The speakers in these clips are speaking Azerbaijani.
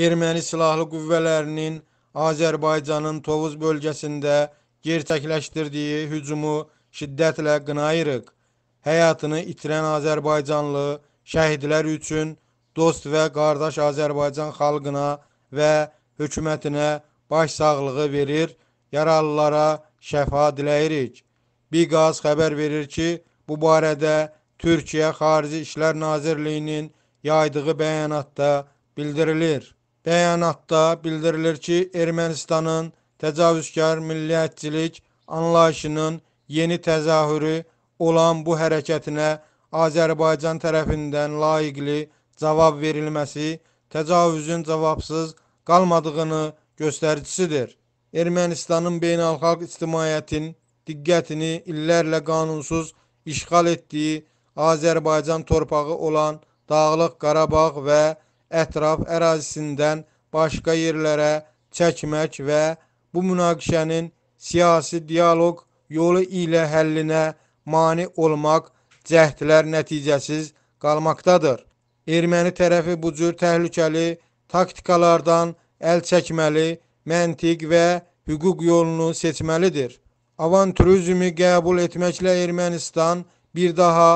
Erməni silahlı qüvvələrinin Azərbaycanın Tovuz bölgəsində gerçəkləşdirdiyi hücumu şiddətlə qınayırıq. Həyatını itirən Azərbaycanlı şəhidlər üçün dost və qardaş Azərbaycan xalqına və hökumətinə başsağlığı verir, yaralılara şəfa diləyirik. Biqaz xəbər verir ki, bu barədə Türkiyə Xarici İşlər Nazirliyinin yaydığı bəyanatda bildirilir. Bəyanatda bildirilir ki, Ermənistanın təcavüzkar milliyyətçilik anlayışının yeni təzahürü olan bu hərəkətinə Azərbaycan tərəfindən layiqli cavab verilməsi təcavüzün cavabsız qalmadığını göstəricisidir. Ermənistanın beynəlxalq ictimaiyyətin diqqətini illərlə qanunsuz işğal etdiyi Azərbaycan torpağı olan Dağlıq Qarabağ və ətraf ərazisindən başqa yerlərə çəkmək və bu münaqişənin siyasi dialoq yolu ilə həllinə mane olmaq cəhdlər nəticəsiz qalmaqdadır. Erməni tərəfi bu cür təhlükəli taktikalardan əl çəkməli, məntiq və hüquq yolunu seçməlidir. Avanturizmi qəbul etməklə Ermənistan bir daha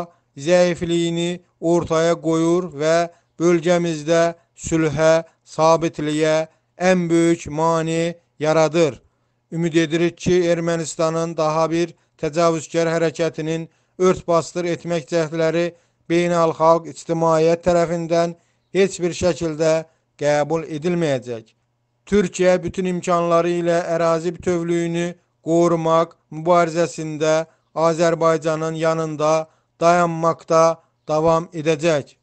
zəifliyini ortaya qoyur və bölgəmizdə sülhə, sabitliyə ən böyük mani yaradır. Ümid edirik ki, Ermənistanın daha bir təcavüzkar hərəkətinin örtbasdır etmək cəhdləri beynəlxalq ictimaiyyət tərəfindən heç bir şəkildə qəbul edilməyəcək. Türkiyə bütün imkanları ilə ərazi bütövlüyünü qorumaq mübarizəsində Azərbaycanın yanında dayanmaqda davam edəcək.